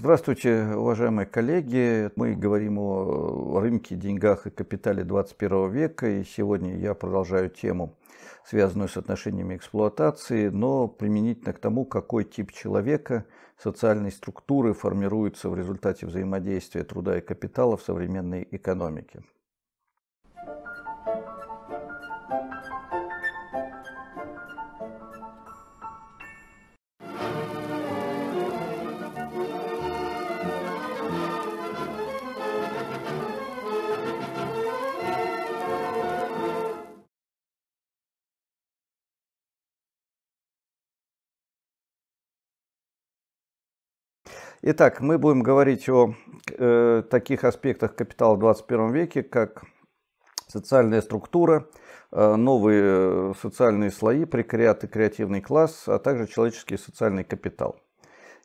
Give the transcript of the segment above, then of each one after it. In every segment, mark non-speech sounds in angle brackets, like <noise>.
Здравствуйте, уважаемые коллеги. Мы говорим о рынке, деньгах и капитале 21 века. И сегодня я продолжаю тему, связанную с отношениями эксплуатации, но применительно к тому, какой тип человека, социальной структуры формируется в результате взаимодействия труда и капитала в современной экономике. Итак, мы будем говорить о э, таких аспектах капитала в 21 веке, как социальная структура, э, новые э, социальные слои, прекариат и креативный класс, а также человеческий социальный капитал.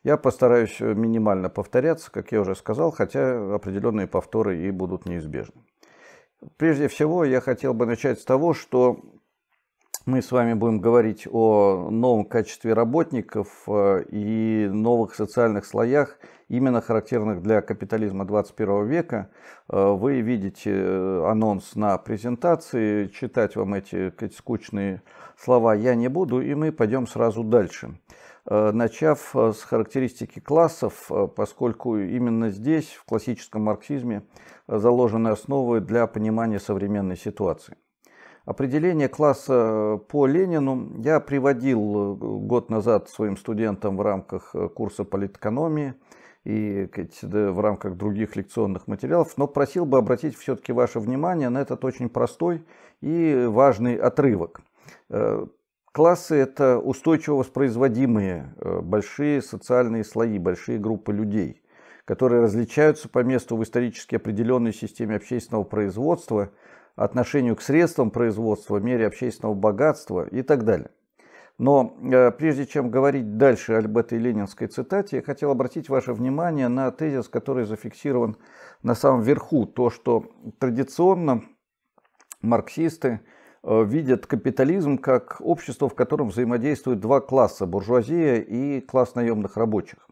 Я постараюсь э, минимально повторяться, как я уже сказал, хотя определенные повторы и будут неизбежны. Прежде всего, я хотел бы начать с того, что мы с вами будем говорить о новом качестве работников э, и новых социальных слоях, именно характерных для капитализма 21 века. Э, вы видите э, анонс на презентации, читать вам эти, эти скучные слова я не буду, и мы пойдем сразу дальше. Начав с характеристики классов, поскольку именно здесь, в классическом марксизме, заложены основы для понимания современной ситуации. Определение класса э, по Ленину я приводил э, год назад своим студентам в рамках э, курса политэкономии и в рамках других лекционных материалов, но просил бы обратить все-таки ваше внимание на этот очень простой и важный отрывок. Классы – это устойчиво воспроизводимые большие социальные слои, большие группы людей, которые различаются по месту в исторически определенной системе общественного производства – отношению к средствам производства, мере общественного богатства и так далее. Но э, прежде чем говорить дальше об этой ленинской цитате, я хотел обратить ваше внимание на тезис, который зафиксирован на самом верху. То, что традиционно марксисты э, видят капитализм как общество, в котором взаимодействуют два класса – буржуазия и класс наемных рабочих.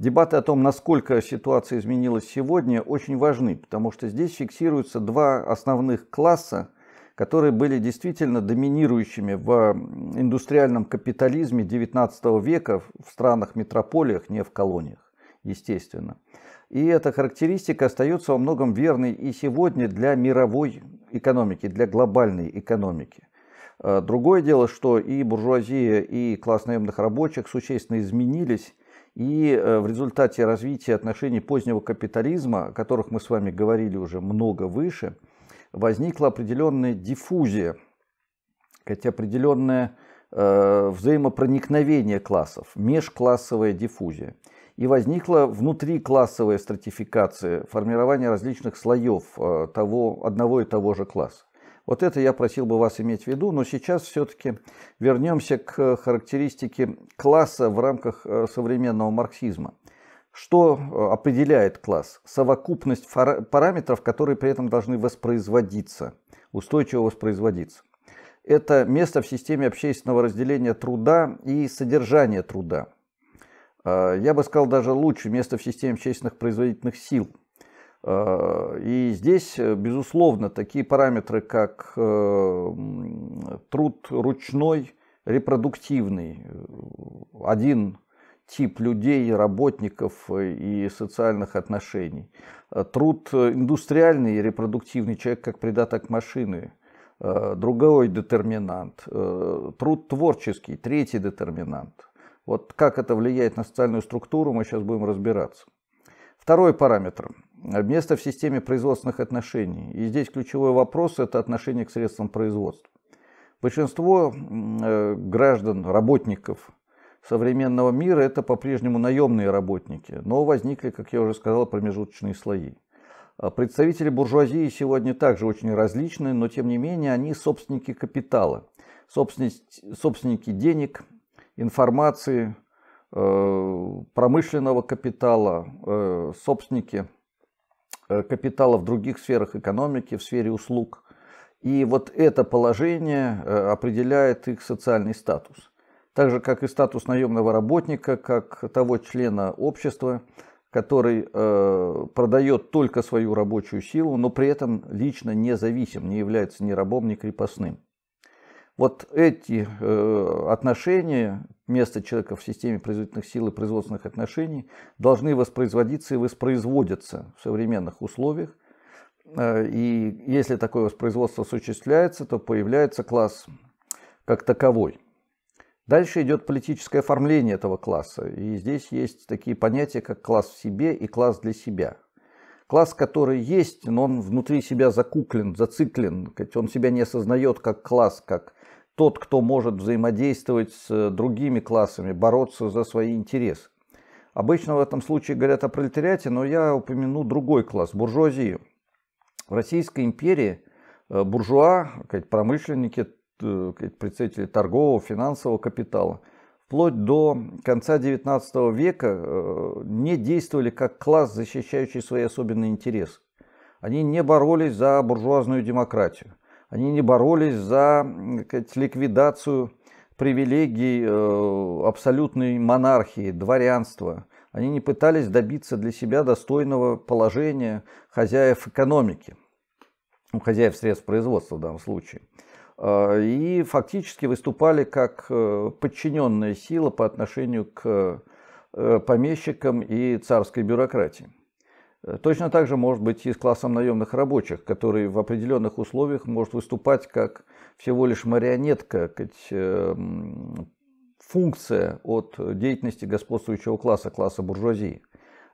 Дебаты о том, насколько ситуация изменилась сегодня, очень важны, потому что здесь фиксируются два основных класса, которые были действительно доминирующими в индустриальном капитализме XIX века в странах-метрополиях, не в колониях, естественно. И эта характеристика остается во многом верной и сегодня для мировой экономики, для глобальной экономики. Э, другое дело, что и буржуазия, и класс наемных рабочих существенно изменились и э, в результате развития отношений позднего капитализма, о которых мы с вами говорили уже много выше, возникла определенная диффузия, хотя определенное э, взаимопроникновение классов, межклассовая диффузия. И возникла внутриклассовая стратификация, формирование различных слоев э, того, одного и того же класса. Вот это я просил бы вас иметь в виду, но сейчас все-таки вернемся к характеристике класса в рамках э, современного марксизма. Что э, определяет класс? Совокупность параметров, которые при этом должны воспроизводиться, устойчиво воспроизводиться. Это место в системе общественного разделения труда и содержания труда. Э, я бы сказал даже лучше место в системе общественных производительных сил – Э, и здесь, э, безусловно, такие параметры, как э, труд ручной, репродуктивный, один тип людей, работников и социальных отношений. Труд индустриальный и репродуктивный, человек как придаток машины, другой детерминант. Труд творческий, третий детерминант. Вот как это влияет на социальную структуру, мы сейчас будем разбираться. Второй параметр место в системе производственных отношений. И здесь ключевой вопрос – это отношение к средствам производства. Большинство э, граждан, работников современного мира – это по-прежнему наемные работники, но возникли, как я уже сказал, промежуточные слои. А представители буржуазии сегодня также очень различны, но тем не менее они собственники капитала, собственники денег, информации, э, промышленного капитала, э, собственники – Э, капитала в других сферах экономики, в сфере услуг. И вот это положение э, определяет их социальный статус. Так же, как и статус наемного работника, как того члена общества, который э, продает только свою рабочую силу, но при этом лично независим, не является ни рабом, ни крепостным. Вот эти отношения место человека в системе производительных сил и производственных отношений должны воспроизводиться и воспроизводятся в современных условиях. Э, и если такое воспроизводство осуществляется, то появляется класс как таковой. Дальше идет политическое оформление этого класса. И здесь есть такие понятия, как класс в себе и класс для себя. Класс, который есть, но он внутри себя закуклен, зациклен. Он себя не осознает как класс, как тот, кто может взаимодействовать с э, другими классами, бороться за свои интересы. Обычно в этом случае говорят о пролетариате, но я упомяну другой класс – буржуазию. В Российской империи э, буржуа, промышленники, представители торгового, финансового капитала – вплоть до конца XIX века э, не действовали как класс, защищающий свои особенные интересы. Они не боролись за буржуазную демократию они не боролись за сказать, ликвидацию привилегий э, абсолютной монархии, дворянства. Они не пытались добиться для себя достойного положения хозяев экономики, ну, хозяев средств производства в данном случае. Э, и фактически выступали как э, подчиненная сила по отношению к помещикам и царской бюрократии. Э, точно так же может быть и с классом наемных рабочих, который в определенных условиях может выступать как всего лишь марионетка, как эм, функция от деятельности господствующего класса, класса буржуазии.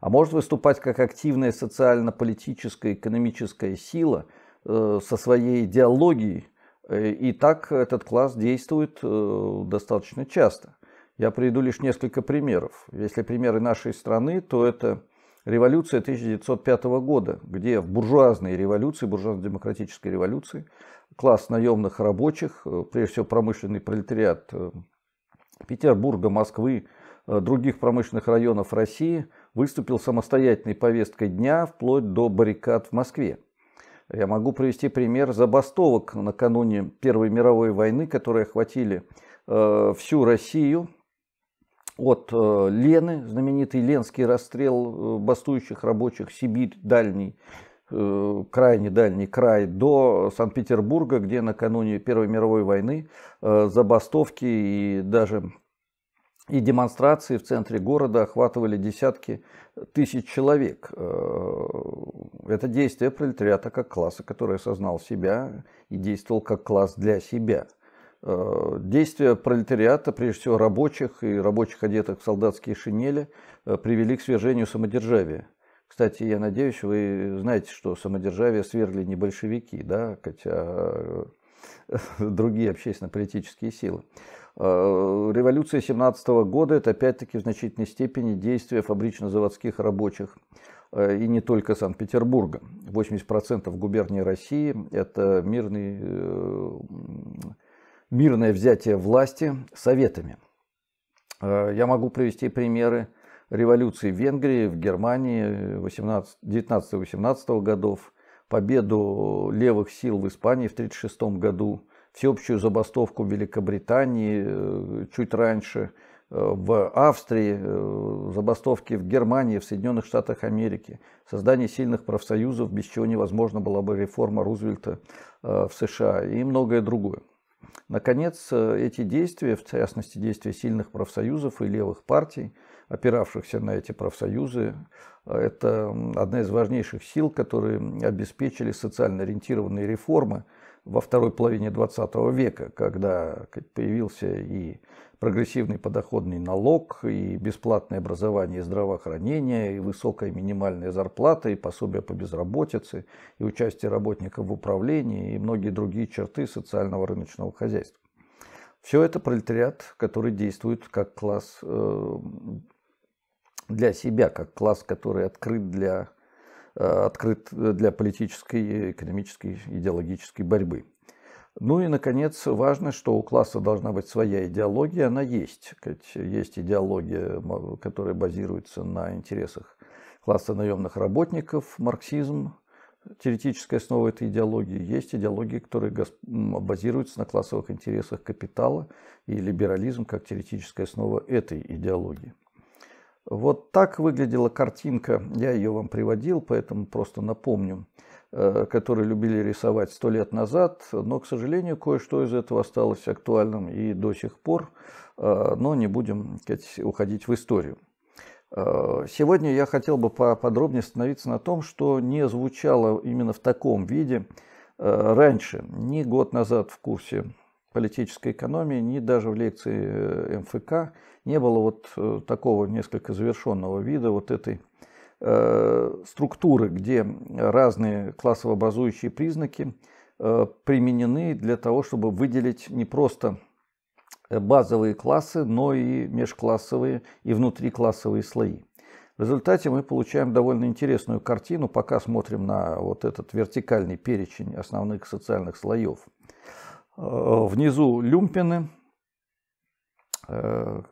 А может выступать как активная социально-политическая, экономическая сила э, со своей идеологией. Э, и так этот класс действует достаточно часто. Я приведу лишь несколько примеров. Если примеры нашей страны, то это революция 1905 года, где в буржуазной революции, буржуазно-демократической революции, класс наемных рабочих, э, прежде всего промышленный пролетариат э, Петербурга, Москвы, э, других промышленных районов России, выступил самостоятельной повесткой дня вплоть до баррикад в Москве. Я могу привести пример забастовок накануне Первой мировой войны, которые охватили всю Россию, от э, Лены, знаменитый ленский расстрел э, бастующих рабочих, Сибирь, дальний, э, крайне дальний край, до Санкт-Петербурга, где накануне Первой мировой войны забастовки и даже и демонстрации в центре города охватывали десятки тысяч человек. Это действие пролетариата как класса, который осознал себя и действовал как класс для себя. Э, действия пролетариата, прежде всего рабочих и рабочих одетых в солдатские шинели, э, привели к свержению самодержавия. Кстати, я надеюсь, вы знаете, что самодержавие свергли не большевики, да, хотя э, <laughs> другие общественно-политические силы. Революция 17 года – это опять-таки в значительной степени действия фабрично-заводских рабочих и не только Санкт-Петербурга. 80% губернии России – это мирный мирное взятие власти советами. Э, я могу привести примеры революции в Венгрии, в Германии 19-18 э, годов, победу левых сил в Испании в 1936 году, всеобщую забастовку в Великобритании э, чуть раньше, в Австрии, забастовки в Германии, в Соединенных Штатах Америки, создание сильных профсоюзов, без чего невозможно была бы реформа Рузвельта в США и многое другое. Наконец, э, эти действия, в частности действия сильных профсоюзов и левых партий, опиравшихся на эти профсоюзы, э, это одна из важнейших сил, которые обеспечили социально ориентированные реформы – во второй половине 20 века, когда появился и прогрессивный подоходный налог, и бесплатное образование и здравоохранение, и высокая минимальная зарплата, и пособие по безработице, и участие работников в управлении, и многие другие черты социального рыночного хозяйства. Все это пролетариат, который действует как класс э, для себя, как класс, который открыт для Э, открыт для политической, экономической, идеологической борьбы. Ну и, наконец, важно, что у класса должна быть своя идеология, она есть. Есть идеология, которая базируется на интересах класса наемных работников, марксизм, теоретическая основа этой идеологии. Есть идеология, которая базируется на классовых интересах капитала и либерализм как теоретическая основа этой идеологии. Вот так выглядела картинка, я ее вам приводил, поэтому просто напомню, э, которые любили рисовать сто лет назад, но, к сожалению, кое-что из этого осталось актуальным и до сих пор, э, но не будем уходить в историю. Э, сегодня я хотел бы поподробнее остановиться на том, что не звучало именно в таком виде раньше, ни год назад в курсе политической экономии, ни даже в лекции э, МФК не было вот э, такого несколько завершенного вида вот этой э, структуры, где разные классово-образующие признаки э, применены для того, чтобы выделить не просто э, базовые классы, но и межклассовые и внутриклассовые слои. В результате мы получаем довольно интересную картину, пока смотрим на вот этот вертикальный перечень основных социальных слоев. Э, внизу люмпины, э,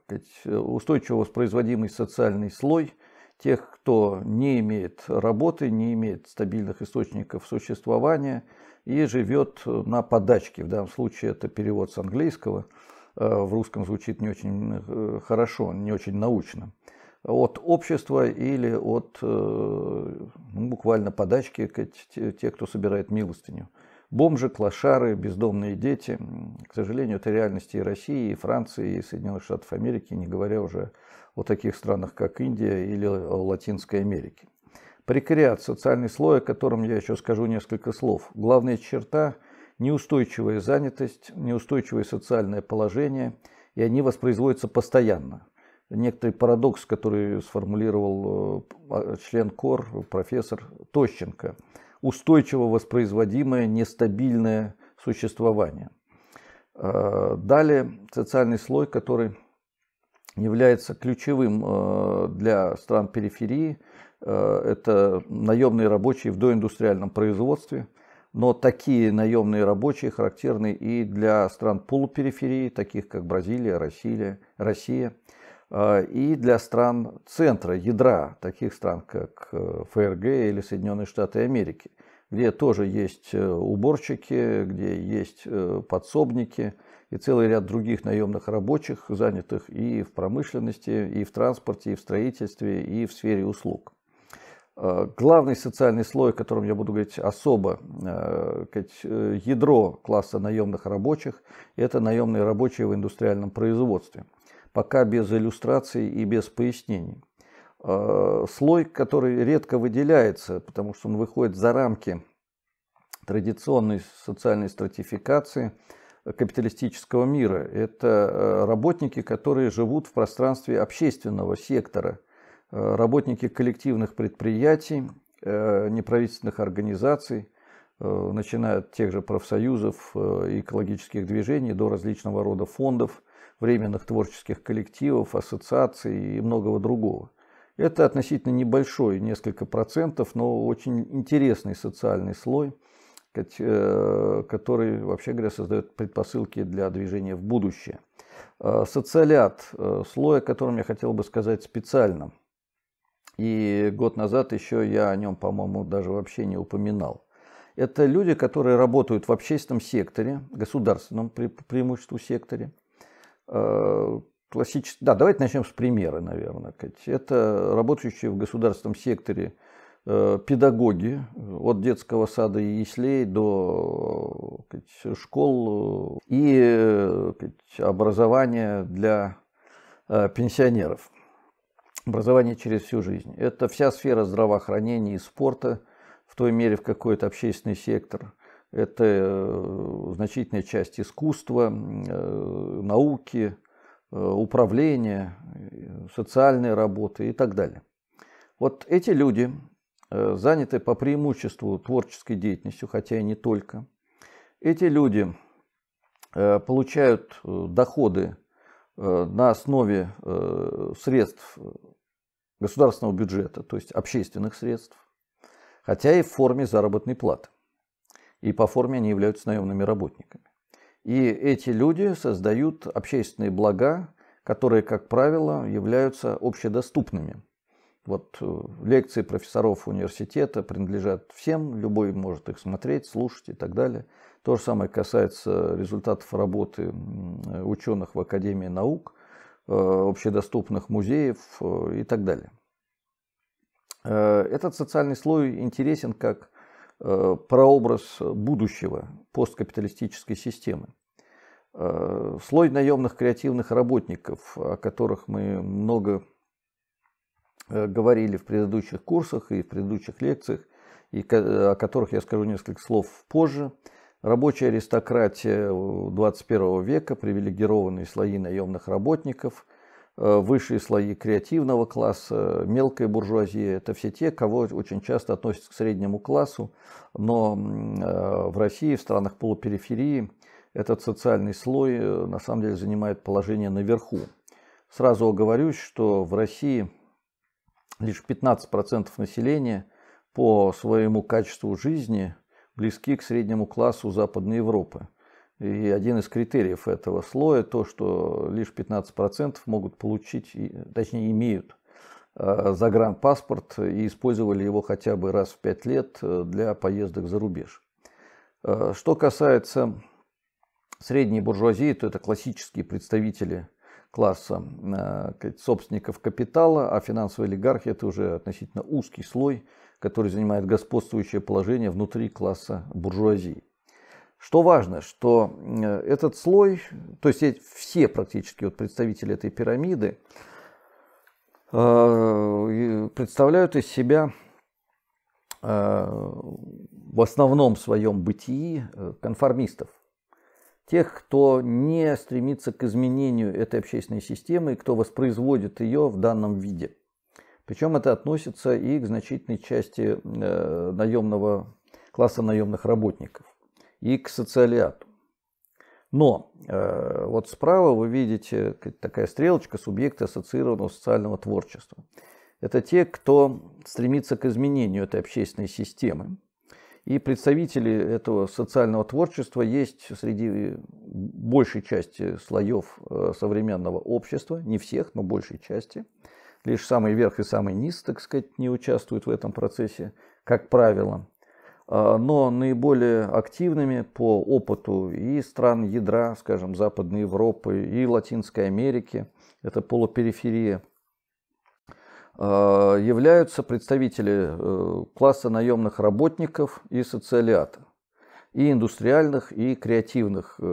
устойчиво воспроизводимый социальный слой тех, кто не имеет работы, не имеет стабильных источников существования и живет на подачке. В данном случае это перевод с английского. Э, в русском звучит не очень хорошо, не очень научно. От общества или от ну, буквально подачки те, кто собирает милостыню бомжи, клошары, бездомные дети. К сожалению, это реальности и России, и Франции, и Соединенных Штатов Америки, не говоря уже о таких странах, как Индия или Латинской Америки. Прекариат – социальный слой, о котором я еще скажу несколько слов. Главная черта – неустойчивая занятость, неустойчивое социальное положение, и они воспроизводятся постоянно. Некоторый парадокс, который сформулировал э, а, член КОР, профессор Тощенко – устойчиво воспроизводимое нестабильное существование. Э, далее социальный слой, который является ключевым э, для стран периферии, э, это наемные рабочие в доиндустриальном производстве, но такие наемные рабочие характерны и для стран полупериферии, таких как Бразилия, Россия, Россия а, и для стран центра, ядра, таких стран, как э, ФРГ или Соединенные Штаты Америки, где тоже есть э, уборщики, где есть э, подсобники и целый ряд других наемных рабочих, занятых и в промышленности, и в транспорте, и в строительстве, и в сфере услуг. А, главный социальный слой, о котором я буду говорить особо, ядро класса наемных рабочих, это наемные рабочие в индустриальном производстве – пока без иллюстраций и без пояснений. Э, слой, который редко выделяется, потому что он выходит за рамки традиционной социальной стратификации капиталистического мира. Это э, работники, которые живут в пространстве общественного сектора, э, работники коллективных предприятий, неправительственных организаций, начиная от тех же профсоюзов и экологических движений до различного рода фондов – временных творческих коллективов, ассоциаций и многого другого. Это относительно небольшой, несколько процентов, но очень интересный социальный слой, э, который, вообще говоря, создает предпосылки для движения в будущее. Э, социалят, э, слой, о котором я хотел бы сказать специально. И год назад еще я о нем, по-моему, даже вообще не упоминал. Это люди, которые работают в общественном секторе, государственном преимуществу секторе – Э, классический... Да, давайте начнем с примера, наверное. Это работающие в государственном секторе э, педагоги э, от детского сада и яслей до школ и образования для пенсионеров. Образование через всю жизнь. Это вся сфера здравоохранения и спорта в той мере, в какой это общественный сектор – это э, значительная часть искусства, э, науки, э, управления, социальной работы и так далее. Вот эти люди, заняты по преимуществу творческой деятельностью, хотя и не только, эти люди получают доходы на основе средств государственного бюджета, то есть общественных средств, хотя и в форме заработной платы и по форме они являются наемными работниками. И эти люди создают общественные блага, которые, как правило, являются общедоступными. Вот э, лекции профессоров университета принадлежат всем, любой может их смотреть, слушать и так далее. То же самое касается результатов работы э, ученых в Академии наук, э, общедоступных музеев и так далее. Этот социальный слой интересен как Э, прообраз будущего посткапиталистической системы. Э, слой наемных креативных работников, о которых мы много э, говорили в предыдущих курсах и в предыдущих лекциях, и о которых я скажу несколько слов позже. Рабочая аристократия 21 века, привилегированные слои наемных работников, Э, высшие слои креативного класса, мелкая буржуазия – это все те, кого очень часто относят к среднему классу, но э, в России, в странах полупериферии, этот социальный слой э, на самом деле занимает положение наверху. Сразу оговорюсь, что в России лишь 15% населения по своему качеству жизни близки к среднему классу Западной Европы – и один из критериев этого слоя то, что лишь 15% могут получить, точнее имеют э, загранпаспорт и использовали его хотя бы раз в 5 лет э, для поездок за рубеж. Э, что касается средней буржуазии, то это классические представители класса собственников капитала, а финансовая олигархия – это уже относительно узкий слой, который занимает господствующее положение внутри класса буржуазии. Что важно, что э, этот слой, то есть все практически вот представители этой пирамиды э, представляют из себя э, в основном своем бытии конформистов. Тех, кто не стремится к изменению этой общественной системы и кто воспроизводит ее в данном виде. Причем это относится и к значительной части наемного, класса наемных работников и к социалиату. Но э, вот справа вы видите такая стрелочка субъекта ассоциированного социального творчества. Это те, кто стремится к изменению этой общественной системы. И представители этого социального творчества есть среди большей части слоев э, современного общества, не всех, но большей части. Лишь самый верх и самый низ, так сказать, не участвуют в этом процессе, как правило. А, но наиболее активными по опыту и стран ядра, скажем, Западной Европы и Латинской Америки, это полупериферия, а, являются представители э, класса наемных работников и социалиата, и индустриальных, и креативных э,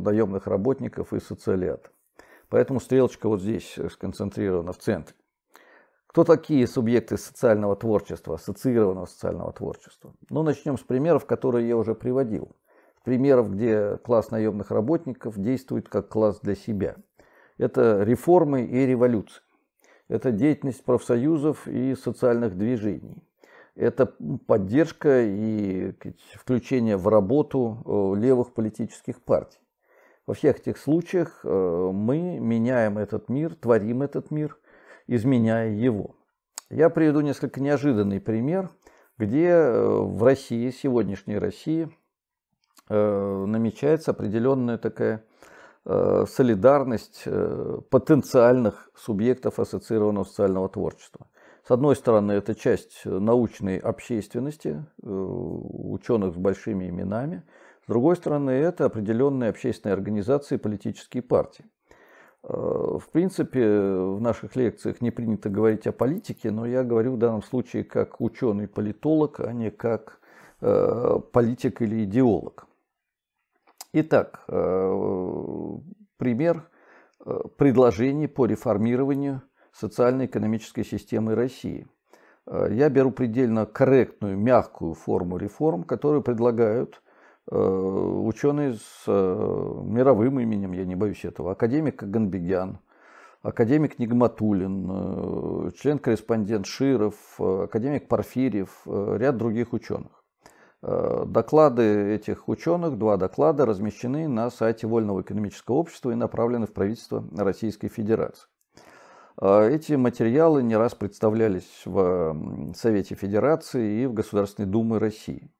наемных работников и социалиата. Поэтому стрелочка вот здесь э, сконцентрирована в центре. Кто такие субъекты социального творчества, ассоциированного социального творчества? Ну, начнем с примеров, которые я уже приводил. Примеров, где класс наемных работников действует как класс для себя. Это реформы и революции. Это деятельность профсоюзов и социальных движений. Это поддержка и включение в работу э, левых политических партий. Во всех этих случаях э, мы меняем этот мир, творим этот мир, изменяя его. Я приведу несколько неожиданный пример, где э, в России, сегодняшней России, э, намечается определенная такая э, солидарность потенциальных субъектов ассоциированного социального творчества. С одной стороны, это часть научной общественности, ученых с большими именами. С другой стороны, это определенные общественные организации и политические партии. Э, в принципе, в наших лекциях не принято говорить о политике, но я говорю в данном случае как ученый-политолог, а не как э, политик или идеолог. Итак, э, пример предложений по реформированию социально-экономической системы России. Я беру предельно корректную, мягкую форму реформ, которую предлагают Э, ученый с э, мировым именем, я не боюсь этого, академик Ганбегян, академик Нигматулин, э, член-корреспондент Широв, академик Порфирьев, ряд других ученых. Доклады этих ученых, два доклада, размещены на сайте Вольного экономического общества и направлены в правительство Российской Федерации. Эти материалы не раз представлялись в Совете Федерации и в Государственной Думе России.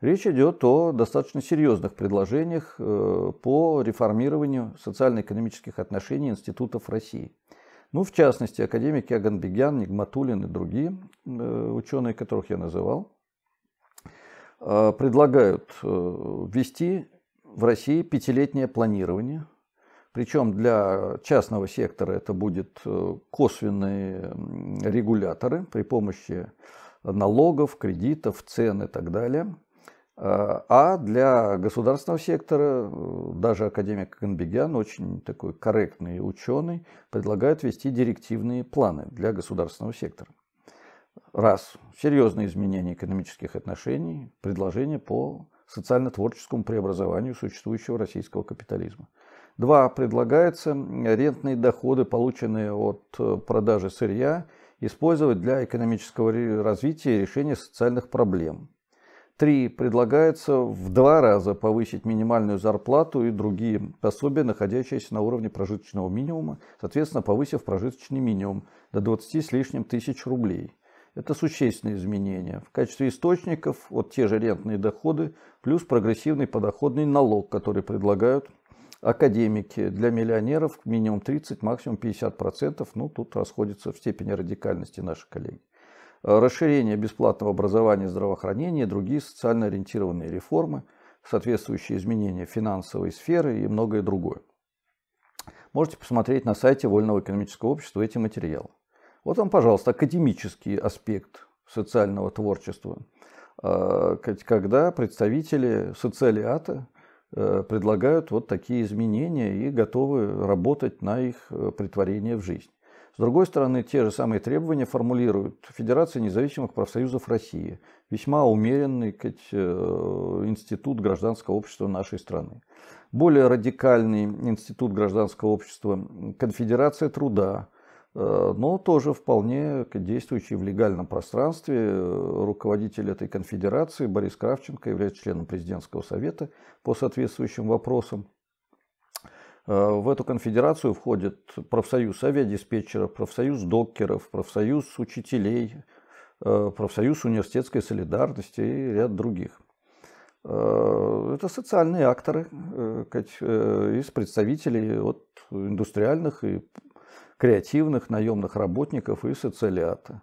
Речь идет о достаточно серьезных предложениях э, по реформированию социально-экономических отношений институтов России. Ну, в частности, академики Аганбегян, Нигматулин и другие э, ученые, которых я называл, э, предлагают ввести в России пятилетнее планирование. Причем для частного сектора это будут косвенные регуляторы при помощи налогов, кредитов, цен и так далее – а, а для государственного сектора э, даже академик Канбегян, очень такой корректный ученый, предлагает вести директивные планы для государственного сектора. Раз. Серьезные изменения экономических отношений, предложение по социально-творческому преобразованию существующего российского капитализма. Два. Предлагается рентные доходы, полученные от э, продажи сырья, использовать для экономического развития и решения социальных проблем. Три. Предлагается в два раза повысить минимальную зарплату и другие пособия, находящиеся на уровне прожиточного минимума, соответственно, повысив прожиточный минимум до 20 с лишним тысяч рублей. Это существенные изменения. В качестве источников вот те же рентные доходы плюс прогрессивный подоходный налог, который предлагают академики. Для миллионеров минимум 30, максимум 50%. Ну, тут расходятся в степени радикальности наши коллеги расширение бесплатного образования и здравоохранения, другие социально ориентированные реформы, соответствующие изменения финансовой сферы и многое другое. Можете посмотреть на сайте Вольного экономического общества эти материалы. Вот вам, пожалуйста, академический аспект социального творчества, а, когда представители социалиата э, предлагают вот такие изменения и готовы работать на их э, притворение в жизнь. С другой стороны, те же самые требования формулируют Федерация независимых профсоюзов России, весьма умеренный сказать, э, институт гражданского общества нашей страны. Более радикальный институт гражданского общества – Конфедерация труда, э, но тоже вполне действующий в легальном пространстве. Э, руководитель этой конфедерации Борис Кравченко является членом президентского совета по соответствующим вопросам. Э, в эту конфедерацию входят профсоюз авиадиспетчеров, профсоюз докеров, профсоюз учителей, э, профсоюз университетской солидарности и ряд других. Э, это социальные акторы из представителей от индустриальных и креативных наемных работников и социалиата.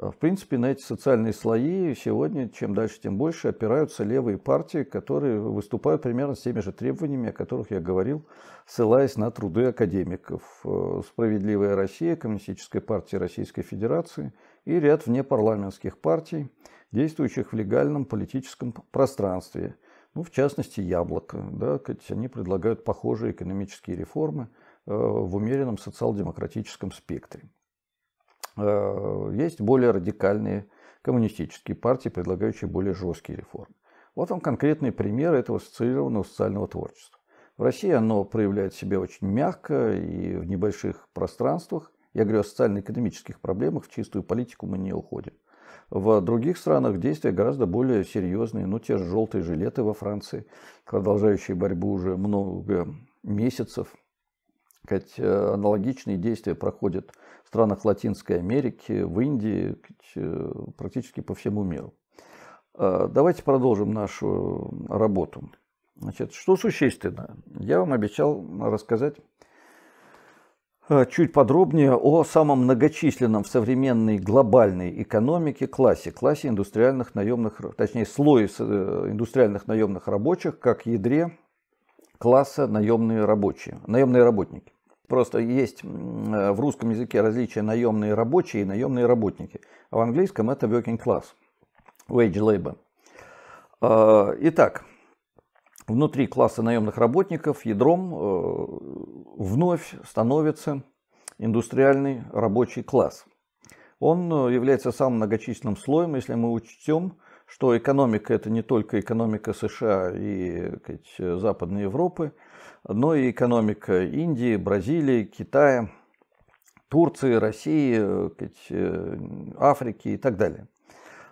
Э, в принципе, на эти социальные слои сегодня, чем дальше, тем больше, опираются левые партии, которые выступают примерно с теми же требованиями, о которых я говорил, ссылаясь на труды академиков. Э, «Справедливая Россия», «Коммунистическая партия Российской Федерации» и ряд внепарламентских партий, действующих в легальном политическом пространстве. Ну, в частности, «Яблоко». Да, они предлагают похожие экономические реформы э, в умеренном социал-демократическом спектре. Э, есть более радикальные коммунистические партии, предлагающие более жесткие реформы. Вот вам конкретный пример этого ассоциированного социального творчества. В России оно проявляет себя очень мягко и в небольших пространствах. Я говорю о социально-экономических проблемах, в чистую политику мы не уходим. В других странах действия гораздо более серьезные, ну те же желтые жилеты во Франции, продолжающие борьбу уже много месяцев. Хоть э, аналогичные действия проходят странах Латинской Америки, в Индии, э, практически по всему миру. А, давайте продолжим нашу работу. Значит, что существенно? Я вам обещал рассказать э, чуть подробнее о самом многочисленном в современной глобальной экономике классе, классе индустриальных наемных, точнее слое э, индустриальных наемных рабочих, как ядре класса наемные рабочие, наемные работники. Просто есть э, в русском языке различия наемные рабочие и наемные работники. А в английском это working class, wage labor. А, итак, внутри класса наемных работников ядром э, вновь становится индустриальный рабочий класс. Он э, является самым многочисленным слоем, если мы учтем, что экономика это не только экономика США и сказать, Западной Европы – но ну и экономика Индии, Бразилии, Китая, Турции, России, э, э, Африки и так далее.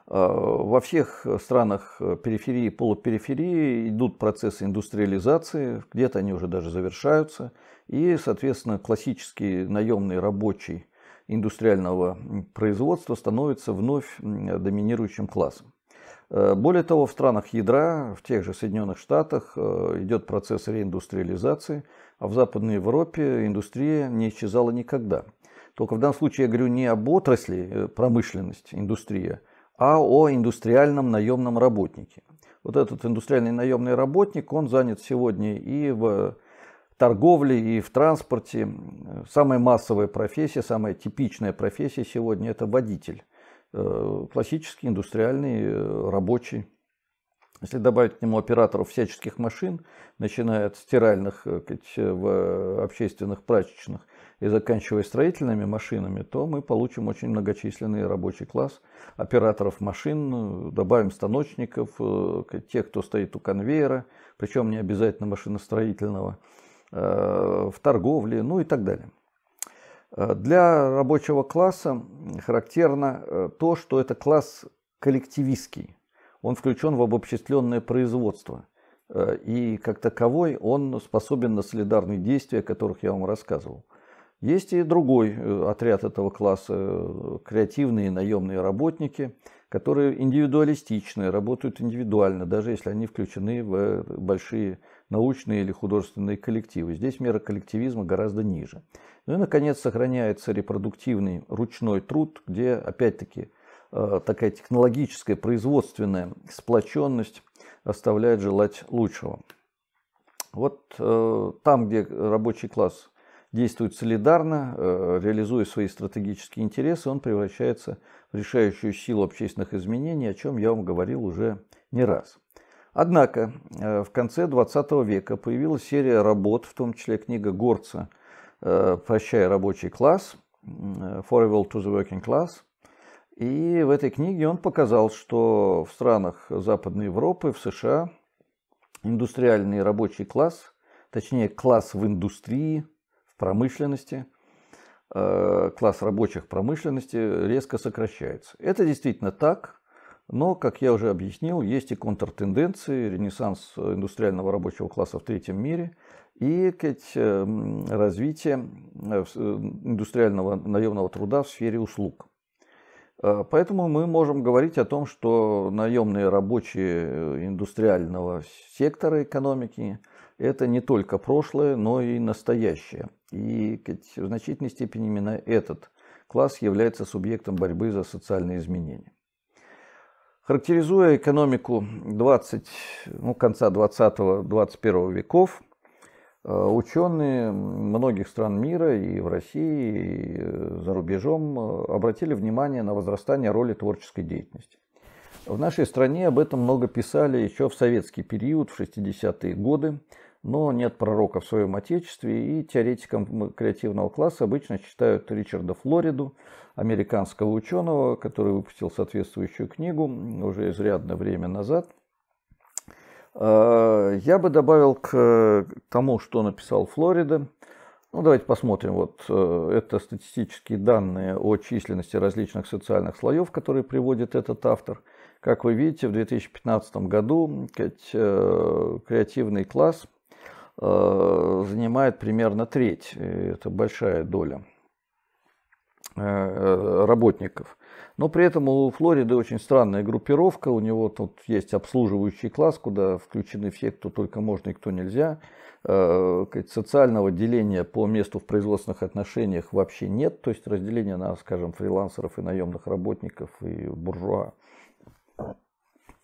А, во всех странах э, периферии и полупериферии идут процессы индустриализации, где-то они уже даже завершаются. И, соответственно, классический наемный рабочий индустриального производства становится вновь доминирующим классом. Э, более того, в странах ядра, в тех же Соединенных Штатах э, идет процесс реиндустриализации, а в Западной Европе индустрия не исчезала никогда. Только в данном случае я говорю не об отрасли э, промышленность, индустрия, а о индустриальном наемном работнике. Вот этот индустриальный наемный работник, он занят сегодня и в торговле, и в транспорте. Самая массовая профессия, самая типичная профессия сегодня – это водитель. Э, классический, индустриальный, э, рабочий. Если добавить к нему операторов всяческих машин, начиная от стиральных э, в общественных прачечных и заканчивая строительными машинами, то мы получим очень многочисленный рабочий класс операторов машин, добавим станочников, тех, кто стоит у конвейера, причем не обязательно машиностроительного, в торговле, ну и так далее. Э, для рабочего класса характерно э, то, что это класс коллективистский. Он включен в обобществленное производство. Э, и как таковой он способен на солидарные действия, о которых я вам рассказывал. Есть и другой отряд этого класса, креативные наемные работники, которые индивидуалистичны, работают индивидуально, даже если они включены в большие научные или художественные коллективы. Здесь мера коллективизма гораздо ниже. Ну и, наконец, сохраняется репродуктивный ручной труд, где, опять-таки, э, такая технологическая, производственная сплоченность оставляет желать лучшего. Вот э, там, где рабочий класс действует солидарно, э, реализуя свои стратегические интересы, он превращается в решающую силу общественных изменений, о чем я вам говорил уже не раз. Однако в конце 20 века появилась серия работ, в том числе книга Горца Э, прощая рабочий класс, э, Farewell to the Working Class. И в этой книге он показал, что в странах Западной Европы, в США, индустриальный рабочий класс, точнее класс в индустрии, в промышленности, э, класс рабочих промышленности резко сокращается. Это действительно так, но, как я уже объяснил, есть и контртенденции, ренессанс индустриального рабочего класса в третьем мире – и э, развитие э, э, индустриального наемного труда в сфере услуг. А, поэтому мы можем говорить о том, что наемные рабочие индустриального сектора экономики – это не только прошлое, но и настоящее. И в значительной степени именно этот класс является субъектом борьбы за социальные изменения. Характеризуя экономику 20, ну, конца 20-21 веков, Э, Ученые многих стран мира и в России, и э, за рубежом э, обратили внимание на возрастание роли творческой деятельности. В нашей стране об этом много писали еще в советский период, в 60-е годы, но нет пророка в своем отечестве, и теоретиком креативного класса обычно считают Ричарда Флориду, американского ученого, который выпустил соответствующую книгу уже изрядное время назад, Э, я бы добавил к э, тому, что написал Флорида. Ну, давайте посмотрим. Вот э, это статистические данные о численности различных социальных слоев, которые приводит этот автор. Как вы видите, в 2015 году креативный класс занимает примерно треть. Это большая доля. Э, э, работников. Но при этом у Флориды очень странная группировка, у него тут есть обслуживающий класс, куда включены все, кто только можно и кто нельзя. Э, социального деления по месту в производственных отношениях вообще нет, то есть разделения на, скажем, фрилансеров и наемных работников и буржуа.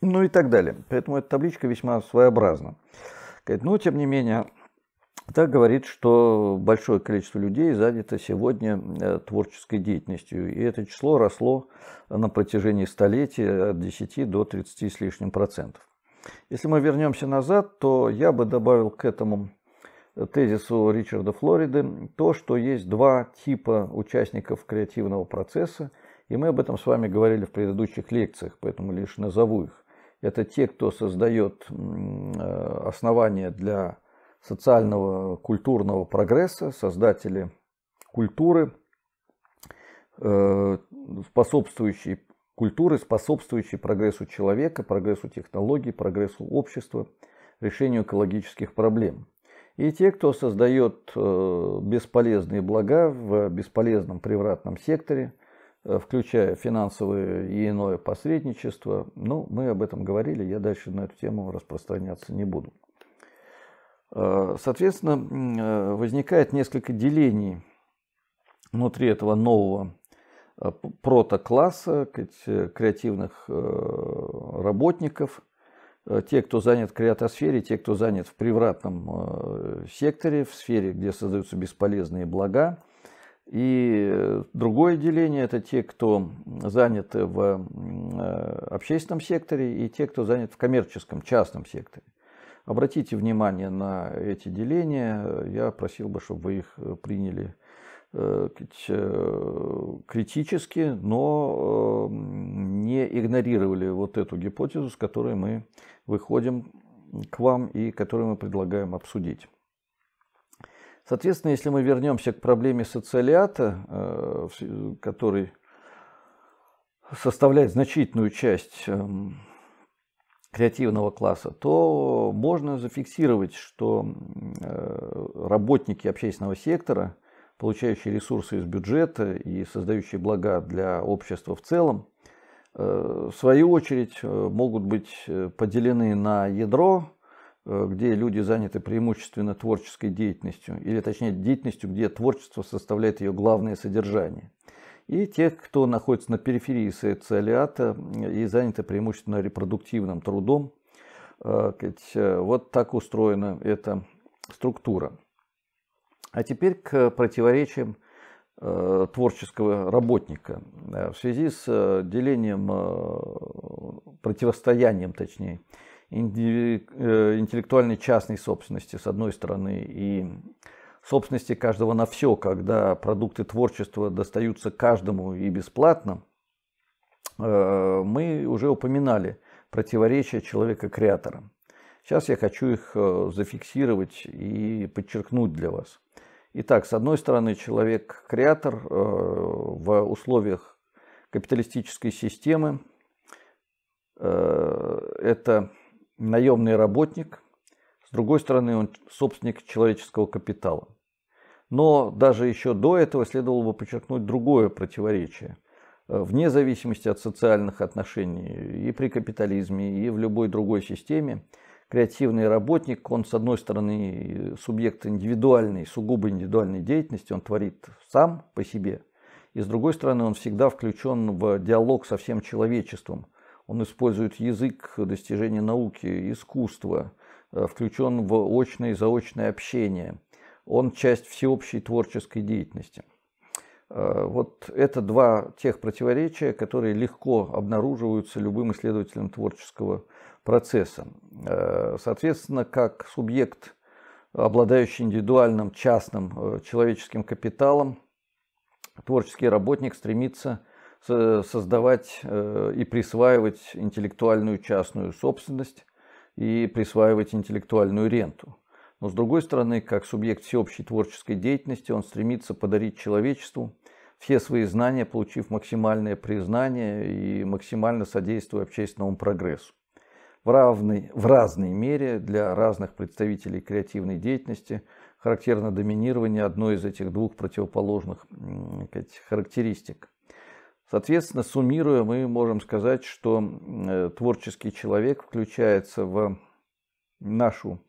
Ну и так далее. Поэтому эта табличка весьма своеобразна. Но, тем не менее, это говорит, что большое количество людей занято сегодня э, творческой деятельностью. И это число росло на протяжении столетий от 10 до 30 с лишним процентов. Если мы вернемся назад, то я бы добавил к этому тезису Ричарда Флориды то, что есть два типа участников креативного процесса, и мы об этом с вами говорили в предыдущих лекциях, поэтому лишь назову их. Это те, кто создает э, основания для социального культурного прогресса, создатели культуры, э, способствующие культуры, способствующие прогрессу человека, прогрессу технологий, прогрессу общества, решению экологических проблем. И те, кто создает э, бесполезные блага в бесполезном привратном секторе, э, включая финансовое и иное посредничество, ну, мы об этом говорили, я дальше на эту тему распространяться не буду. Э, соответственно, э, возникает несколько делений внутри этого нового э, протокласса креативных работников, те, кто занят в креатосфере, те, кто занят в привратном секторе, в сфере, где создаются бесполезные блага. И другое деление – это те, кто занят в общественном секторе и те, кто занят в коммерческом, частном секторе. Обратите внимание на эти деления. Я просил бы, чтобы вы их э, приняли э, э, критически, но не игнорировали вот эту гипотезу, с которой мы выходим к вам и которую мы предлагаем обсудить. Соответственно, если мы вернемся к проблеме социалиата, который составляет значительную часть эм, креативного класса, то можно зафиксировать, что э, работники общественного сектора, получающие ресурсы из бюджета и создающие блага для общества в целом, э, в свою очередь э, могут быть поделены на ядро, где люди заняты преимущественно творческой деятельностью, или точнее деятельностью, где творчество составляет ее главное содержание – и тех, кто находится на периферии социалиата и заняты преимущественно репродуктивным трудом. Э, э, вот так устроена эта структура. А теперь к противоречиям э, творческого работника. В связи с делением, противостоянием, точнее, интеллектуальной частной собственности с одной стороны и собственности каждого на все, когда продукты творчества достаются каждому и бесплатно, э, мы уже упоминали противоречия человека-креатора. Сейчас я хочу их э, зафиксировать и подчеркнуть для вас. Итак, с одной стороны, человек-креатор э, в условиях капиталистической системы – это наемный работник, с другой стороны, он собственник человеческого капитала. Но даже еще до этого следовало бы подчеркнуть другое противоречие. Э, вне зависимости от социальных отношений и при капитализме, и в любой другой системе, креативный работник, он, с одной стороны, субъект индивидуальной, сугубо индивидуальной деятельности, он творит сам по себе, и с другой стороны, он всегда включен в диалог со всем человечеством. Он использует язык достижения науки, искусства, э, включен в очное и заочное общение – он часть всеобщей творческой деятельности. Э, вот это два тех противоречия, которые легко обнаруживаются любым исследователем творческого процесса. Э, соответственно, как субъект, обладающий индивидуальным частным э, человеческим капиталом, творческий работник стремится создавать и присваивать интеллектуальную частную собственность и присваивать интеллектуальную ренту. Но с другой стороны, как субъект всеобщей творческой деятельности, он стремится подарить человечеству все свои знания, получив максимальное признание и максимально содействуя общественному прогрессу. В, равной, в разной мере для разных представителей креативной деятельности характерно доминирование одной из этих двух противоположных сказать, характеристик. Соответственно, суммируя, мы можем сказать, что э, творческий человек включается в нашу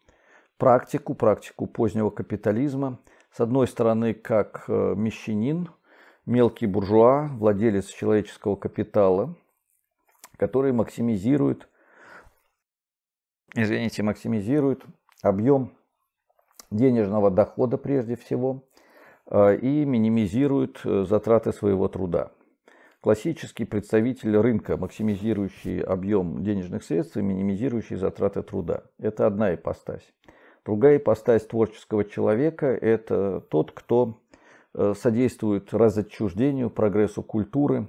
практику, практику позднего капитализма. С одной стороны, как э, мещанин, мелкий буржуа, владелец человеческого капитала, который максимизирует, извините, максимизирует объем денежного дохода прежде всего э, и минимизирует э, затраты своего труда. Классический представитель рынка, максимизирующий объем денежных средств и минимизирующий затраты труда. Это одна ипостась. Другая ипостась творческого человека – это тот, кто э, содействует разотчуждению, прогрессу культуры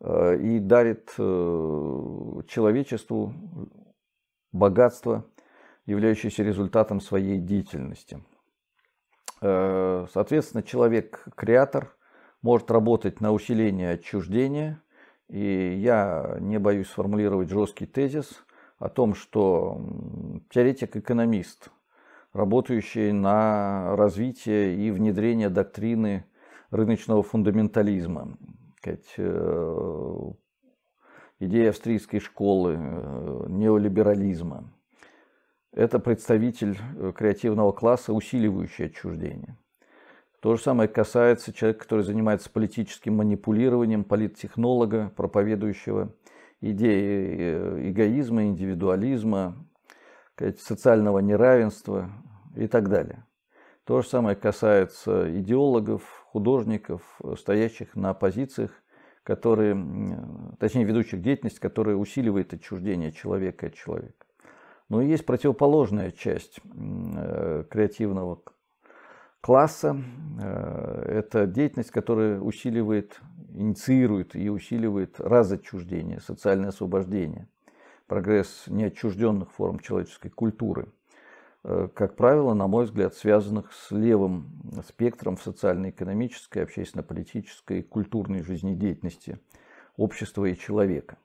э, и дарит э, человечеству богатство, являющееся результатом своей деятельности. Соответственно, человек-креатор может работать на усиление отчуждения, и я не боюсь сформулировать жесткий тезис о том, что теоретик-экономист – работающей на развитие и внедрение доктрины рыночного фундаментализма. Э, идея австрийской школы э, неолиберализма. Это представитель э, креативного класса, усиливающий отчуждение. То же самое касается человека, который занимается политическим манипулированием, политтехнолога, проповедующего идеи эгоизма, индивидуализма, сказать, социального неравенства и так далее. То же самое касается идеологов, художников, стоящих на позициях, которые, точнее, ведущих деятельность, которая усиливает отчуждение человека от человека. Но есть противоположная часть э, креативного класса. Э, это деятельность, которая усиливает, инициирует и усиливает разотчуждение, социальное освобождение – прогресс неотчужденных форм человеческой культуры, э, как правило, на мой взгляд, связанных с левым спектром в социально-экономической, общественно-политической и культурной жизнедеятельности общества и человека.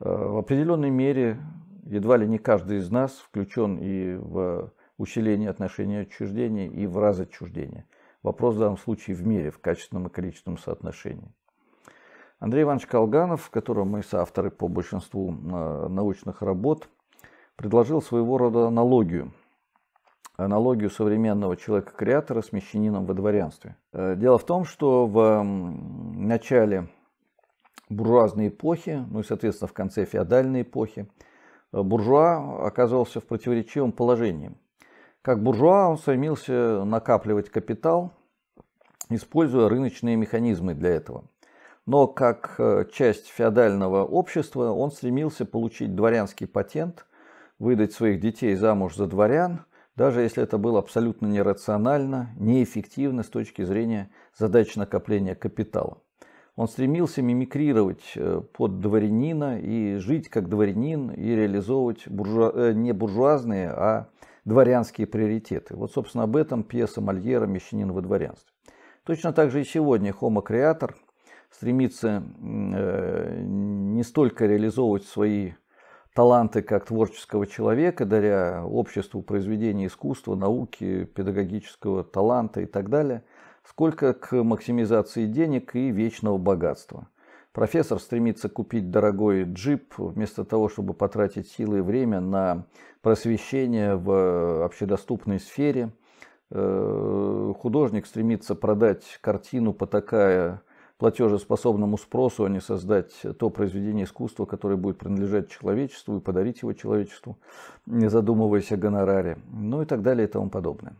Э, в определенной мере едва ли не каждый из нас включен и в усиление отношений отчуждения, и в разотчуждение. Вопрос в данном случае в мере, в качественном и количественном соотношении. Андрей Иванович Колганов, которого мы соавторы по большинству э, научных работ, предложил своего рода аналогию. Аналогию современного человека-креатора с мещанином во дворянстве. Э, дело в том, что в начале буржуазной эпохи, ну и, соответственно, в конце феодальной эпохи, э, буржуа оказывался в противоречивом положении. Как буржуа он стремился накапливать капитал, используя рыночные механизмы для этого – но как э, часть феодального общества он стремился получить дворянский патент, выдать своих детей замуж за дворян, даже если это было абсолютно нерационально, неэффективно с точки зрения задач накопления капитала. Он стремился мимикрировать э, под дворянина и жить как дворянин и реализовывать буржуа... Э, не буржуазные, а дворянские приоритеты. Вот, собственно, об этом пьеса Мольера «Мещанин во дворянстве». Точно так же и сегодня Homo креатор стремится э, не столько реализовывать свои таланты как творческого человека, даря обществу произведения искусства, науки, педагогического таланта и так далее, сколько к максимизации денег и вечного богатства. Профессор стремится купить дорогой джип, вместо того, чтобы потратить силы и время на просвещение в общедоступной сфере. Э, художник стремится продать картину, потакая платежеспособному спросу, а не создать то произведение искусства, которое будет принадлежать человечеству и подарить его человечеству, не задумываясь о гонораре, ну и так далее и тому подобное.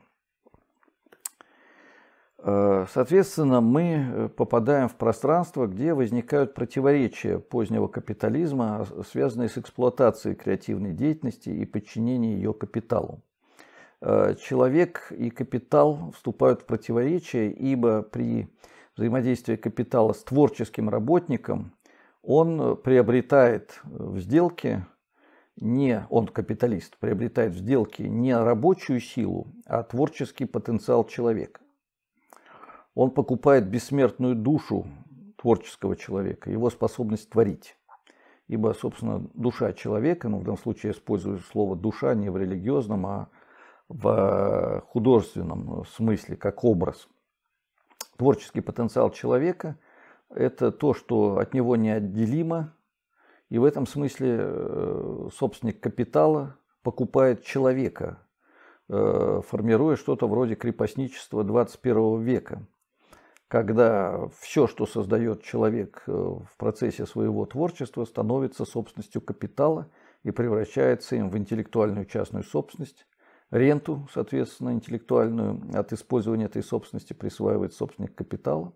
Э, соответственно, мы э, попадаем в пространство, где возникают противоречия позднего капитализма, а, связанные с эксплуатацией креативной деятельности и подчинением ее капиталу. Э, человек и капитал вступают в противоречие, ибо при взаимодействия капитала с творческим работником, он приобретает в сделке не, он капиталист, приобретает в сделке не рабочую силу, а творческий потенциал человека. Он покупает бессмертную душу творческого человека, его способность творить. Ибо, собственно, душа человека, ну, в данном случае я использую слово душа не в религиозном, а в э, художественном смысле, как образ – Творческий потенциал человека – это то, что от него неотделимо. И в этом смысле э, собственник капитала покупает человека, э, формируя что-то вроде крепостничества 21 века, когда все, что создает человек э, в процессе своего творчества, становится собственностью капитала и превращается им в интеллектуальную частную собственность, Ренту, соответственно, интеллектуальную от использования этой собственности присваивает собственник капитала,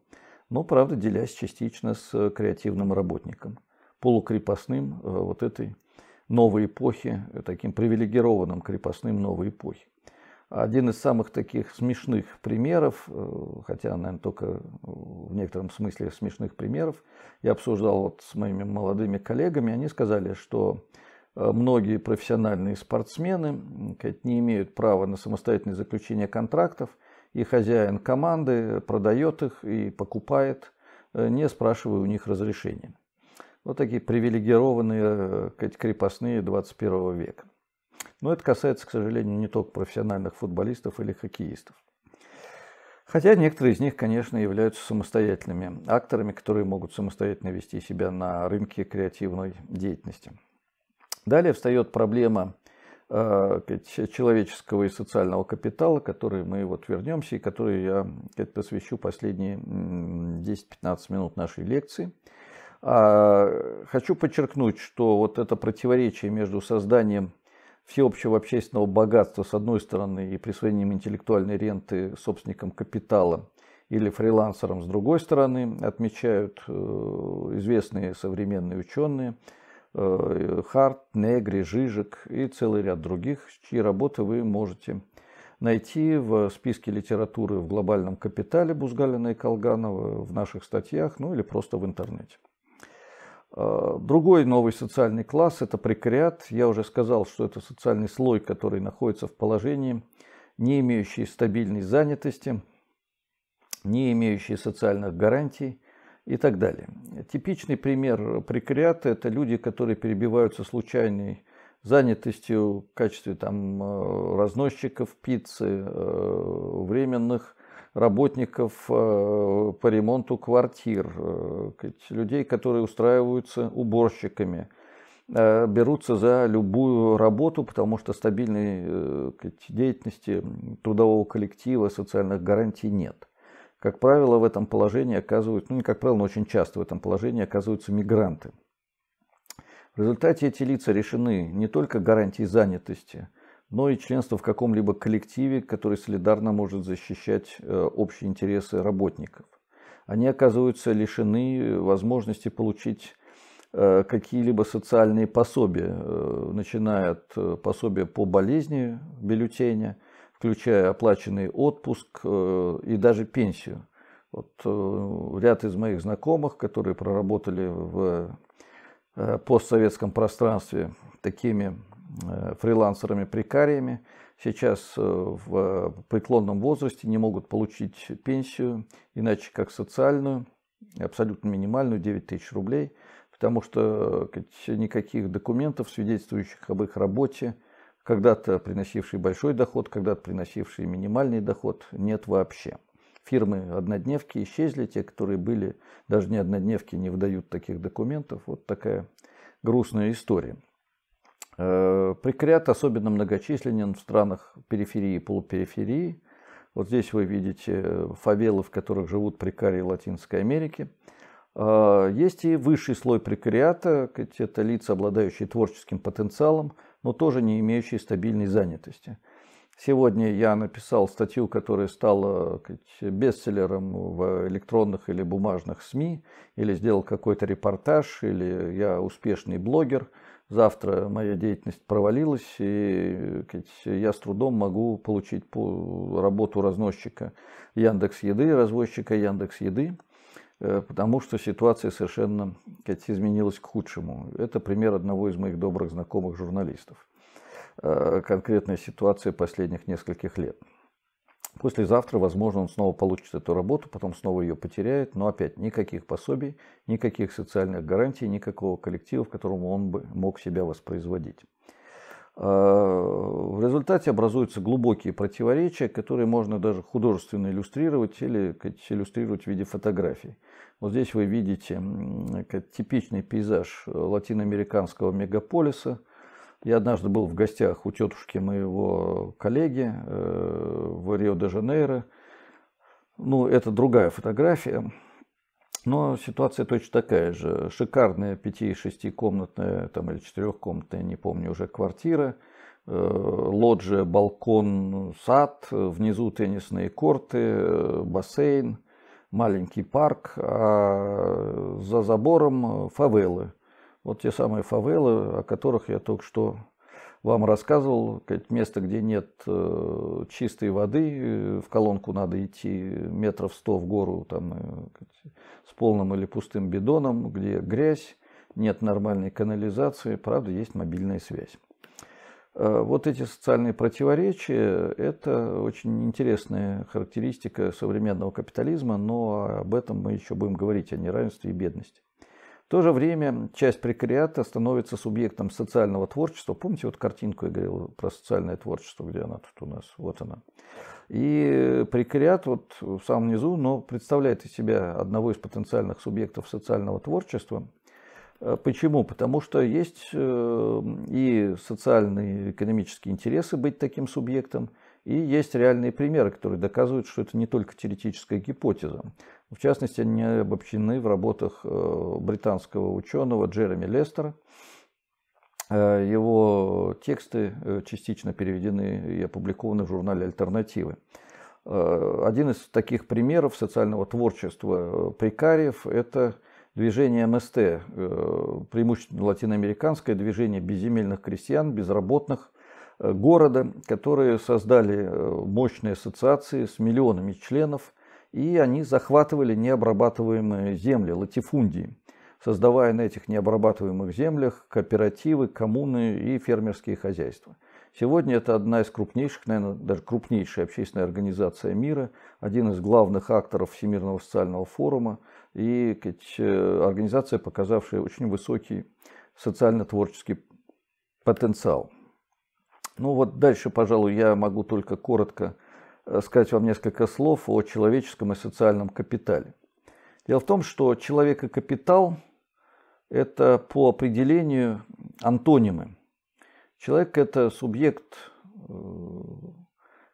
но, правда, делясь частично с э, креативным работником, полукрепостным э, вот этой новой эпохи, э, таким привилегированным крепостным новой эпохи. Один из самых таких смешных примеров, хотя, наверное, только в некотором смысле смешных примеров, я обсуждал вот с моими молодыми коллегами, они сказали, что Э, многие профессиональные спортсмены не имеют права на самостоятельное заключение контрактов, и хозяин команды продает их и покупает, э, не спрашивая у них разрешения. Вот такие привилегированные э, крепостные 21 века. Но это касается, к сожалению, не только профессиональных футболистов или хоккеистов. Хотя некоторые из них, конечно, являются самостоятельными акторами, которые могут самостоятельно вести себя на рынке креативной деятельности. Далее встает проблема э, человеческого и социального капитала, который мы вот вернемся и который я посвящу последние 10-15 минут нашей лекции. А, хочу подчеркнуть, что вот это противоречие между созданием всеобщего общественного богатства с одной стороны и присвоением интеллектуальной ренты собственникам капитала или фрилансерам с другой стороны отмечают э, известные современные ученые – Э, Харт, Негри, Жижик и целый ряд других, чьи работы вы можете найти в списке литературы в глобальном капитале Бузгалина и Колганова, в наших статьях, ну или просто в интернете. Э, другой новый социальный класс – это прекариат. Я уже сказал, что это социальный слой, который находится в положении, не имеющий стабильной занятости, не имеющий социальных гарантий, и так далее. Типичный пример прекриата – это люди, которые перебиваются случайной занятостью в качестве там, э, разносчиков пиццы, э, временных работников э, по ремонту квартир, людей, которые устраиваются уборщиками, берутся за любую работу, потому что стабильной деятельности трудового коллектива, социальных гарантий нет. Как правило, в этом положении оказываются, ну не как правило, но очень часто в этом положении оказываются мигранты. В результате эти лица решены не только гарантии занятости, но и членство в каком-либо коллективе, который солидарно может защищать э, общие интересы работников. Они оказываются лишены возможности получить э, какие-либо социальные пособия, э, начиная от пособия по болезни бюллетеня – включая оплаченный отпуск э, и даже пенсию. Вот э, ряд из моих знакомых, которые проработали в э, постсоветском пространстве такими фрилансерами-прекариями, сейчас в преклонном возрасте не могут получить пенсию, иначе как социальную, абсолютно минимальную, 9 тысяч рублей, потому что никаких документов, свидетельствующих об их работе, когда-то приносивший большой доход, когда-то приносивший минимальный доход, нет вообще. Фирмы однодневки исчезли, те, которые были, даже не однодневки, не выдают таких документов. Вот такая грустная история. Э, Прекрят особенно многочисленен в странах периферии и полупериферии. Вот здесь вы видите фавелы, в которых живут прекарии Латинской Америки. Э, есть и высший слой прекариата, это лица, обладающие творческим потенциалом, но тоже не имеющие стабильной занятости. Сегодня я написал статью, которая стала бестселлером в электронных или бумажных СМИ, или сделал какой-то репортаж, или я успешный блогер. Завтра моя деятельность провалилась, и я с трудом могу получить работу разносчика Яндекс Еды, развозчика Яндекс Еды. Э, потому что ситуация совершенно сказать, изменилась к худшему. Это пример одного из моих добрых знакомых журналистов. Э, конкретная ситуация последних нескольких лет. Послезавтра, возможно, он снова получит эту работу, потом снова ее потеряет, но опять никаких пособий, никаких социальных гарантий, никакого коллектива, в котором он бы мог себя воспроизводить. Э, в результате образуются глубокие противоречия, которые можно даже художественно иллюстрировать или иллюстрировать в виде фотографий. Вот здесь вы видите типичный пейзаж латиноамериканского мегаполиса. Я однажды был в гостях у тетушки моего коллеги э, в Рио-де-Жанейро. Ну, это другая фотография. Но ситуация точно такая же. Шикарная 5-6-комнатная там, или 4-комнатная, не помню уже, квартира. Э, лоджия, балкон, сад, внизу теннисные корты, э, бассейн – маленький парк, а за забором э, фавелы. Вот те самые фавелы, о которых я только что вам рассказывал, место, где нет э, чистой воды, э, в колонку надо идти метров сто в гору там, с полным или пустым бидоном, где грязь, нет нормальной канализации, правда, есть мобильная связь. Э, вот эти социальные противоречия – это очень интересная характеристика современного капитализма, но об этом мы еще будем говорить, о неравенстве и бедности. В то же время часть прекариата становится субъектом социального творчества. Помните, вот картинку я говорил про социальное творчество, где она тут у нас? Вот она. И прекариат вот в самом низу, но представляет из себя одного из потенциальных субъектов социального творчества – Э, почему? Потому что есть э, и социальные, экономические интересы быть таким субъектом, и есть реальные примеры, которые доказывают, что это не только теоретическая гипотеза. В частности, они обобщены в работах э, британского ученого Джереми Лестера. Его тексты частично переведены и опубликованы в журнале «Альтернативы». Один из таких примеров социального творчества прикариев – это – Движение МСТ, э, преимущественно латиноамериканское движение безземельных крестьян, безработных э, города, которые создали э, мощные ассоциации с миллионами членов, и они захватывали необрабатываемые земли, латифундии, создавая на этих необрабатываемых землях кооперативы, коммуны и фермерские хозяйства. Сегодня это одна из крупнейших, наверное, даже крупнейшая общественная организация мира, один из главных акторов Всемирного социального форума – и э, организация, показавшая очень высокий социально-творческий потенциал. Ну вот дальше, пожалуй, я могу только коротко э, сказать вам несколько слов о человеческом и социальном капитале. Дело в том, что человек и капитал – это по определению антонимы. Человек – это субъект, э,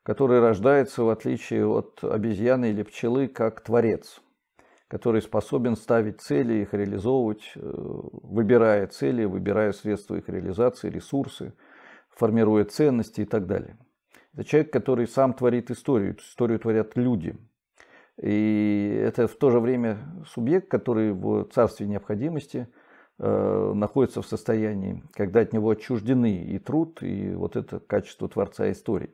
который рождается, в отличие от обезьяны или пчелы, как творец – который способен ставить цели, их реализовывать, э, выбирая цели, выбирая средства их реализации, ресурсы, формируя ценности и так далее. Это человек, который сам творит историю, историю творят люди. И это в то же время субъект, который в царстве необходимости э, находится в состоянии, когда от него отчуждены и труд, и вот это качество творца истории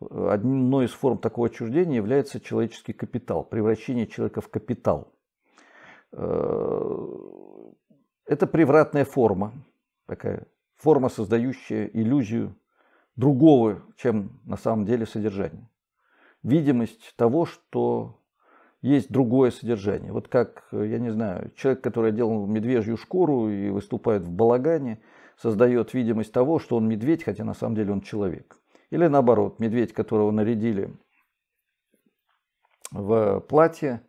одной из форм такого отчуждения является человеческий капитал, превращение человека в капитал. Э, это превратная форма, такая форма, создающая иллюзию другого, чем на самом деле содержание. Видимость того, что есть другое содержание. Вот как, я не знаю, человек, который одел медвежью шкуру и выступает в балагане, создает видимость того, что он медведь, хотя на самом деле он человек. Или наоборот, медведь, которого нарядили в платье,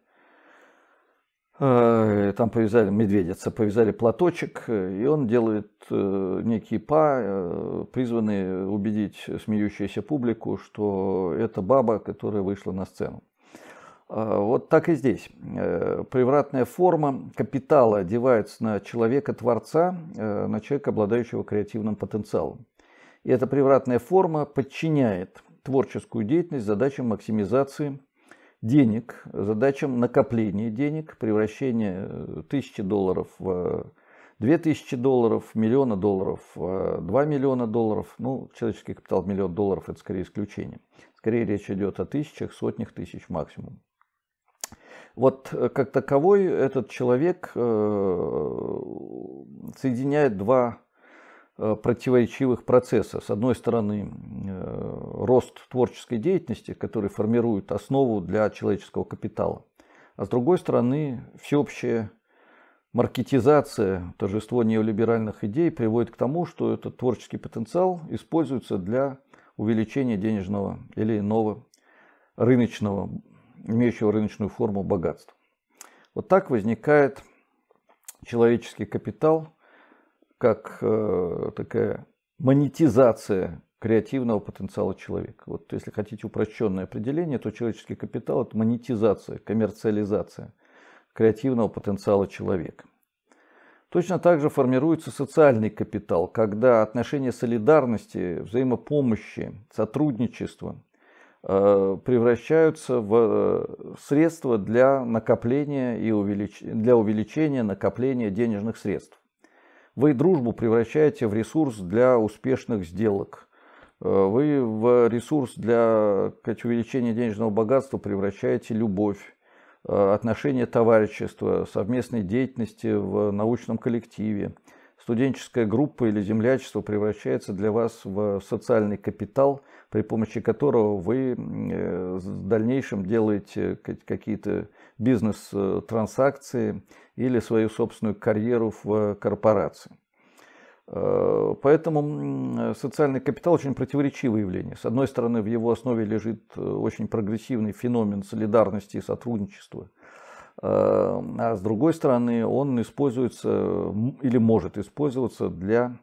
э, там повязали медведица, повязали платочек, э, и он делает э, некие па, призванные убедить смеющуюся публику, что это баба, которая вышла на сцену. Вот так и здесь. Превратная форма капитала одевается на человека-творца, на человека, обладающего креативным потенциалом. И эта превратная форма подчиняет творческую деятельность задачам максимизации денег, задачам накопления денег, превращения э, тысячи долларов в 2000 э, долларов, миллиона долларов, 2 э, миллиона долларов. Ну, человеческий капитал в миллион долларов – это скорее исключение. Скорее речь идет о тысячах, сотнях тысяч максимум. Вот как таковой этот человек соединяет два Э, противоречивых процессов. С одной стороны, э, рост творческой деятельности, который формирует основу для человеческого капитала. А с другой стороны, всеобщая маркетизация, торжество неолиберальных идей приводит к тому, что этот творческий потенциал используется для увеличения денежного или иного рыночного, имеющего рыночную форму богатства. Вот так возникает человеческий капитал – как э, такая монетизация креативного потенциала человека. Вот если хотите упрощенное определение, то человеческий капитал – это монетизация, коммерциализация креативного потенциала человека. Точно так же формируется социальный капитал, когда отношения солидарности, взаимопомощи, сотрудничества э, превращаются в э, средства для накопления и увелич... для увеличения накопления денежных средств. Вы дружбу превращаете в ресурс для успешных сделок. Э, вы в ресурс для сказать, увеличения денежного богатства превращаете любовь, э, отношения товарищества, совместной деятельности в научном коллективе – Студенческая группа или землячество превращается для вас в э, социальный капитал, при помощи которого вы э, в дальнейшем делаете какие-то бизнес-транзакции или свою собственную карьеру в э, корпорации. Поэтому социальный капитал очень противоречивое явление. С одной стороны, в его основе лежит очень прогрессивный феномен солидарности и сотрудничества – Эм, а с другой стороны он используется или может использоваться для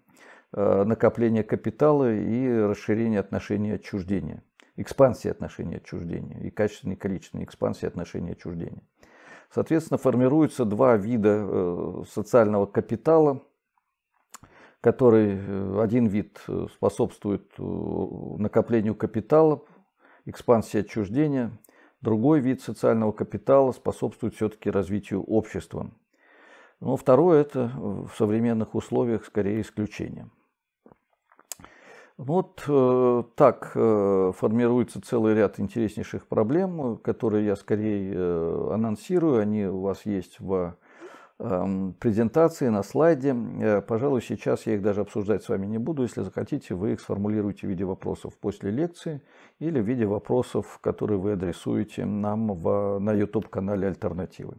э, накопления капитала и расширения отношений отчуждения, экспансии отношений отчуждения и качественной и количественной экспансии отношений отчуждения. Соответственно, формируются два вида э, социального капитала, который э, один вид способствует накоплению капитала, экспансии отчуждения – Другой вид социального капитала способствует все-таки развитию общества. Но ну, второе – это в современных условиях скорее исключение. Ну, вот э, так э, формируется целый ряд интереснейших проблем, э, которые я скорее э, анонсирую. Они у вас есть в Эм, презентации на слайде. Э, пожалуй, сейчас я их даже обсуждать с вами не буду. Если захотите, вы их сформулируете в виде вопросов после лекции или в виде вопросов, которые вы адресуете нам в, на YouTube-канале «Альтернативы».